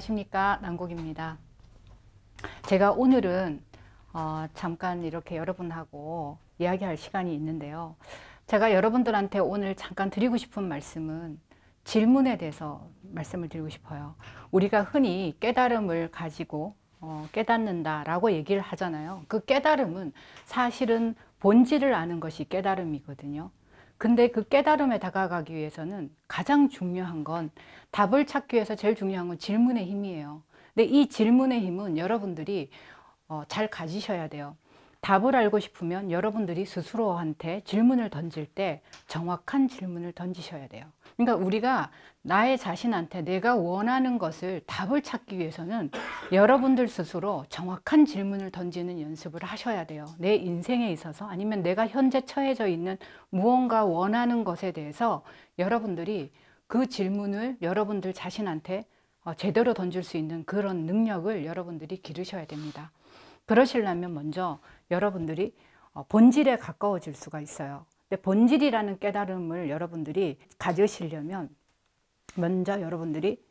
안녕하십니까 난곡입니다. 제가 오늘은 어, 잠깐 이렇게 여러분하고 이야기할 시간이 있는데요. 제가 여러분들한테 오늘 잠깐 드리고 싶은 말씀은 질문에 대해서 말씀을 드리고 싶어요. 우리가 흔히 깨달음을 가지고 어, 깨닫는다라고 얘기를 하잖아요. 그 깨달음은 사실은 본질을 아는 것이 깨달음이거든요. 근데 그 깨달음에 다가가기 위해서는 가장 중요한 건 답을 찾기 위해서 제일 중요한 건 질문의 힘이에요. 근데 이 질문의 힘은 여러분들이 어, 잘 가지셔야 돼요. 답을 알고 싶으면 여러분들이 스스로한테 질문을 던질 때 정확한 질문을 던지셔야 돼요. 그러니까 우리가 나의 자신한테 내가 원하는 것을 답을 찾기 위해서는 여러분들 스스로 정확한 질문을 던지는 연습을 하셔야 돼요. 내 인생에 있어서 아니면 내가 현재 처해져 있는 무언가 원하는 것에 대해서 여러분들이 그 질문을 여러분들 자신한테 어, 제대로 던질 수 있는 그런 능력을 여러분들이 기르셔야 됩니다. 그러시려면 먼저 여러분들이 어, 본질에 가까워질 수가 있어요. 근데 본질이라는 깨달음을 여러분들이 가지시려면 먼저 여러분들이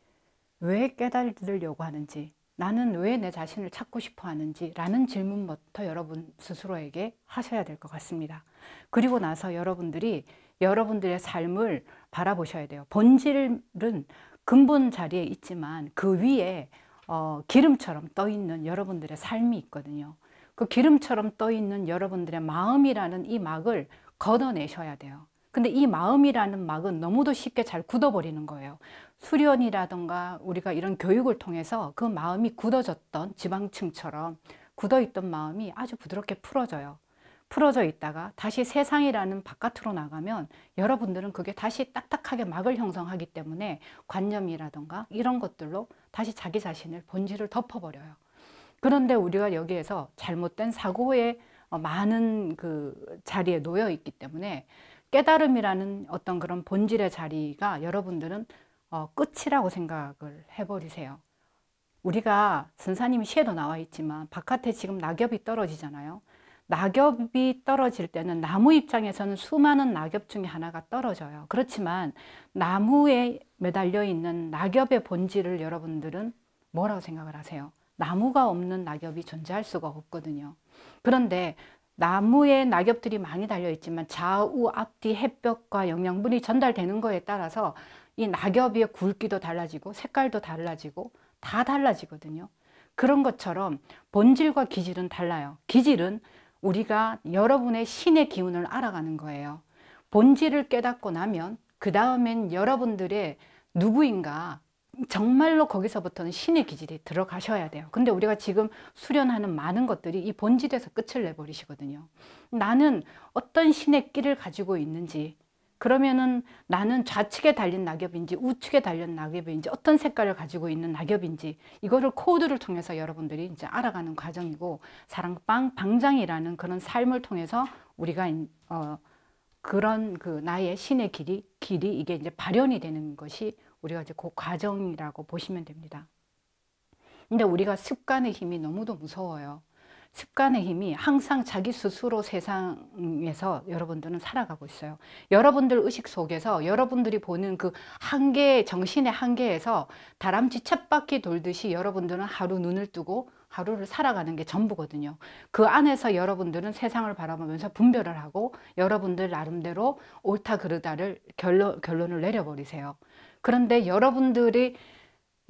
왜 깨달으려고 하는지 나는 왜 내 자신을 찾고 싶어 하는지 라는 질문부터 여러분 스스로에게 하셔야 될 것 같습니다. 그리고 나서 여러분들이 여러분들의 삶을 바라보셔야 돼요. 본질은 근본 자리에 있지만 그 위에 어, 기름처럼 떠 있는 여러분들의 삶이 있거든요. 그 기름처럼 떠 있는 여러분들의 마음이라는 이 막을 걷어내셔야 돼요. 근데 이 마음이라는 막은 너무도 쉽게 잘 굳어버리는 거예요. 수련이라던가 우리가 이런 교육을 통해서 그 마음이 굳어졌던 지방층처럼 굳어있던 마음이 아주 부드럽게 풀어져요. 풀어져 있다가 다시 세상이라는 바깥으로 나가면 여러분들은 그게 다시 딱딱하게 막을 형성하기 때문에 관념이라든가 이런 것들로 다시 자기 자신을 본질을 덮어버려요. 그런데 우리가 여기에서 잘못된 사고에 어, 많은 그 자리에 놓여 있기 때문에 깨달음이라는 어떤 그런 본질의 자리가 여러분들은 어, 끝이라고 생각을 해버리세요. 우리가 선사님이 시에도 나와 있지만 바깥에 지금 낙엽이 떨어지잖아요. 낙엽이 떨어질 때는 나무 입장에서는 수많은 낙엽 중에 하나가 떨어져요. 그렇지만 나무에 매달려 있는 낙엽의 본질을 여러분들은 뭐라고 생각을 하세요? 나무가 없는 낙엽이 존재할 수가 없거든요. 그런데 나무에 낙엽들이 많이 달려 있지만 좌우 앞뒤 햇볕과 영양분이 전달되는 거에 따라서 이 낙엽의 굵기도 달라지고 색깔도 달라지고 다 달라지거든요. 그런 것처럼 본질과 기질은 달라요. 기질은 우리가 여러분의 신의 기운을 알아가는 거예요. 본질을 깨닫고 나면 그 다음엔 여러분들의 누구인가 정말로 거기서부터는 신의 기질이 들어가셔야 돼요. 근데 우리가 지금 수련하는 많은 것들이 이 본질에서 끝을 내버리시거든요. 나는 어떤 신의 끼를 가지고 있는지 그러면은 나는 좌측에 달린 낙엽인지 우측에 달린 낙엽인지 어떤 색깔을 가지고 있는 낙엽인지 이거를 코드를 통해서 여러분들이 이제 알아가는 과정이고 사랑방 방장이라는 그런 삶을 통해서 우리가 어 그런 그 나의 신의 길이 길이 이게 이제 발현이 되는 것이 우리가 이제 그 과정이라고 보시면 됩니다. 근데 우리가 습관의 힘이 너무도 무서워요. 습관의 힘이 항상 자기 스스로 세상에서 여러분들은 살아가고 있어요. 여러분들 의식 속에서 여러분들이 보는 그 한계, 정신의 한계에서 다람쥐 챗바퀴 돌듯이 여러분들은 하루 눈을 뜨고 하루를 살아가는 게 전부거든요. 그 안에서 여러분들은 세상을 바라보면서 분별을 하고 여러분들 나름대로 옳다 그르다를 결론, 결론을 내려버리세요. 그런데 여러분들이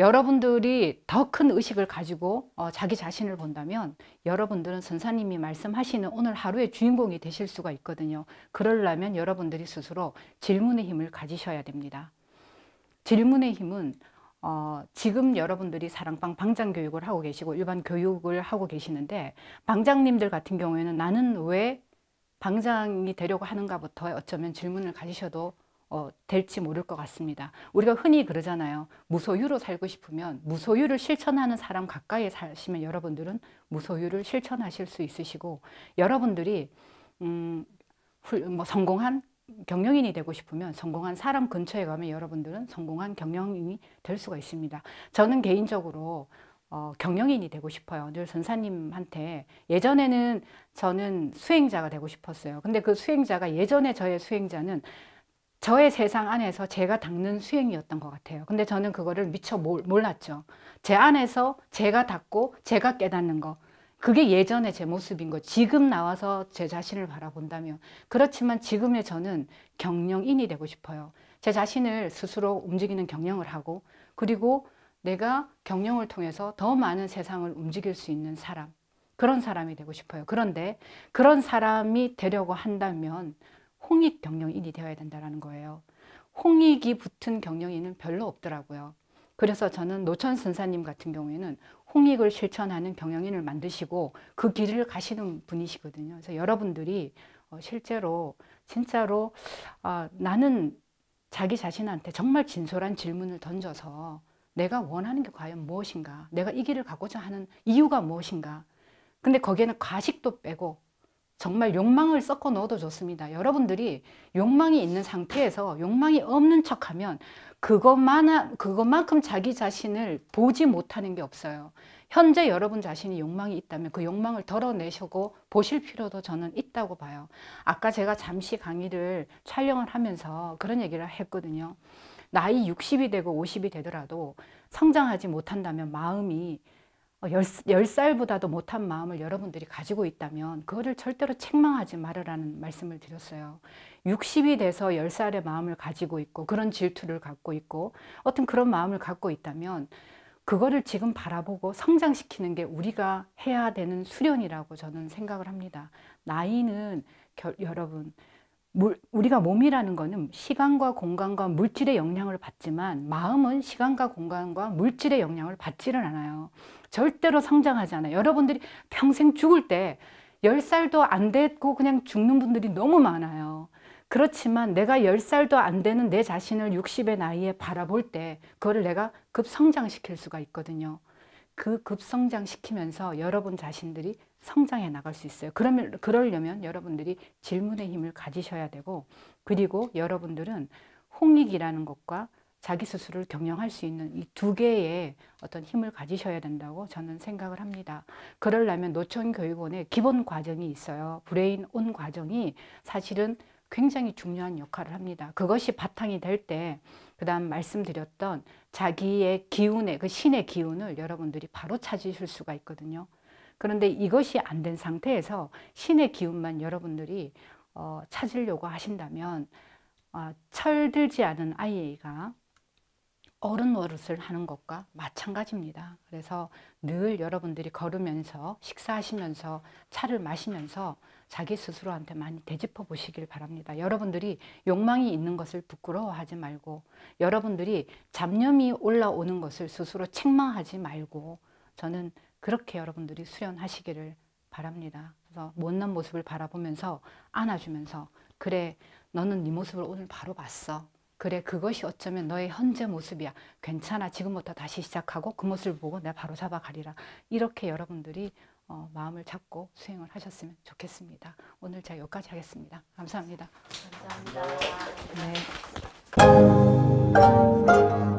여러분들이 더 큰 의식을 가지고 어, 자기 자신을 본다면 여러분들은 선사님이 말씀하시는 오늘 하루의 주인공이 되실 수가 있거든요. 그러려면 여러분들이 스스로 질문의 힘을 가지셔야 됩니다. 질문의 힘은 어, 지금 여러분들이 사랑방 방장 교육을 하고 계시고 일반 교육을 하고 계시는데 방장님들 같은 경우에는 나는 왜 방장이 되려고 하는가부터 어쩌면 질문을 가지셔도 어, 될지 모를 것 같습니다. 우리가 흔히 그러잖아요. 무소유로 살고 싶으면 무소유를 실천하는 사람 가까이 사시면 여러분들은 무소유를 실천하실 수 있으시고 여러분들이 음, 뭐 성공한 경영인이 되고 싶으면 성공한 사람 근처에 가면 여러분들은 성공한 경영인이 될 수가 있습니다. 저는 개인적으로 어, 경영인이 되고 싶어요. 늘 선사님한테 예전에는 저는 수행자가 되고 싶었어요. 근데 그 수행자가 예전에 저의 수행자는 저의 세상 안에서 제가 닦는 수행이었던 것 같아요. 근데 저는 그거를 미처 몰랐죠. 제 안에서 제가 닦고 제가 깨닫는 거. 그게 예전의 제 모습인 거. 지금 나와서 제 자신을 바라본다면. 그렇지만 지금의 저는 경영인이 되고 싶어요. 제 자신을 스스로 움직이는 경영을 하고 그리고 내가 경영을 통해서 더 많은 세상을 움직일 수 있는 사람. 그런 사람이 되고 싶어요. 그런데 그런 사람이 되려고 한다면 홍익 경영인이 되어야 된다라는 거예요. 홍익이 붙은 경영인은 별로 없더라고요. 그래서 저는 노천 선사님 같은 경우에는 홍익을 실천하는 경영인을 만드시고 그 길을 가시는 분이시거든요. 그래서 여러분들이 어, 실제로 진짜로 어, 나는 자기 자신한테 정말 진솔한 질문을 던져서 내가 원하는 게 과연 무엇인가 내가 이 길을 가고자 하는 이유가 무엇인가 근데 거기에는 과식도 빼고 정말 욕망을 섞어 넣어도 좋습니다. 여러분들이 욕망이 있는 상태에서 욕망이 없는 척하면 그것만 그것만큼 자기 자신을 보지 못하는 게 없어요. 현재 여러분 자신이 욕망이 있다면 그 욕망을 덜어내시고 보실 필요도 저는 있다고 봐요. 아까 제가 잠시 강의를 촬영을 하면서 그런 얘기를 했거든요. 나이 60이 되고 50이 되더라도 성장하지 못한다면 마음이 10, 어, 0살보다도 못한 마음을 여러분들이 가지고 있다면 그거를 절대로 책망하지 말으라는 말씀을 드렸어요. 60이 돼서 열살의 마음을 가지고 있고 그런 질투를 갖고 있고 어떤 그런 마음을 갖고 있다면 그거를 지금 바라보고 성장시키는 게 우리가 해야 되는 수련이라고 저는 생각을 합니다. 나이는 결, 여러분 물, 우리가 몸이라는 거는 시간과 공간과 물질의 영향을 받지만 마음은 시간과 공간과 물질의 영향을 받지를 않아요. 절대로 성장하지 않아요. 여러분들이 평생 죽을 때 10살도 안 됐고 그냥 죽는 분들이 너무 많아요. 그렇지만 내가 10살도 안 되는 내 자신을 60의 나이에 바라볼 때 그거를 내가 급성장시킬 수가 있거든요. 그 급성장시키면서 여러분 자신들이 성장해 나갈 수 있어요. 그러면 그러려면 여러분들이 질문의 힘을 가지셔야 되고 그리고 여러분들은 홍익이라는 것과 자기 스스로를 경영할 수 있는 이 두 개의 어떤 힘을 가지셔야 된다고 저는 생각을 합니다. 그러려면 노천교육원의 기본 과정이 있어요. 브레인 온 과정이 사실은 굉장히 중요한 역할을 합니다. 그것이 바탕이 될 때그 다음 말씀드렸던 자기의 기운의 그 신의 기운을 여러분들이 바로 찾으실 수가 있거든요. 그런데 이것이 안 된 상태에서 신의 기운만 여러분들이 어, 찾으려고 하신다면 어, 철들지 않은 아이가 어른 노릇을 하는 것과 마찬가지입니다. 그래서 늘 여러분들이 걸으면서 식사하시면서 차를 마시면서 자기 스스로한테 많이 되짚어 보시길 바랍니다. 여러분들이 욕망이 있는 것을 부끄러워하지 말고 여러분들이 잡념이 올라오는 것을 스스로 책망하지 말고 저는 그렇게 여러분들이 수련하시기를 바랍니다. 그래서 못난 모습을 바라보면서 안아주면서 그래 너는 네 모습을 오늘 바로 봤어. 그래 그것이 어쩌면 너의 현재 모습이야 괜찮아 지금부터 다시 시작하고 그 모습을 보고 내가 바로 잡아가리라 이렇게 여러분들이 어, 마음을 잡고 수행을 하셨으면 좋겠습니다 오늘 제가 여기까지 하겠습니다 감사합니다 감사합니다 네.